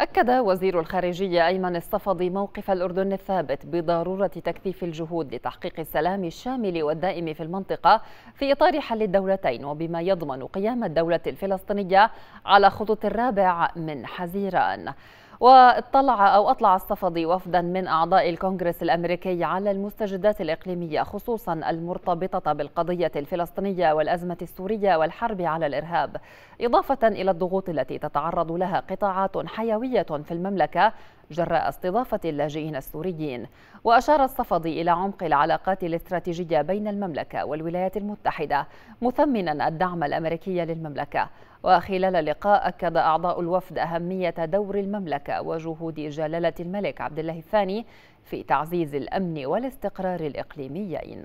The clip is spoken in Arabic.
أكد وزير الخارجية أيمن الصفدي موقف الأردن الثابت بضرورة تكثيف الجهود لتحقيق السلام الشامل والدائم في المنطقة في إطار حل الدولتين وبما يضمن قيام الدولة الفلسطينية على خطوط الرابع من حزيران واطلع أو أطلع الصفدي وفدا من أعضاء الكونغرس الأمريكي على المستجدات الإقليمية خصوصا المرتبطة بالقضية الفلسطينية والأزمة السورية والحرب على الإرهاب إضافة إلى الضغوط التي تتعرض لها قطاعات حيوية في المملكة جراء استضافة اللاجئين السوريين وأشار الصفدي إلى عمق العلاقات الاستراتيجية بين المملكة والولايات المتحدة مثمنا الدعم الأمريكي للمملكة وخلال اللقاء أكد أعضاء الوفد أهمية دور المملكة وجهود جلالة الملك عبد الله الثاني في تعزيز الأمن والاستقرار الإقليميين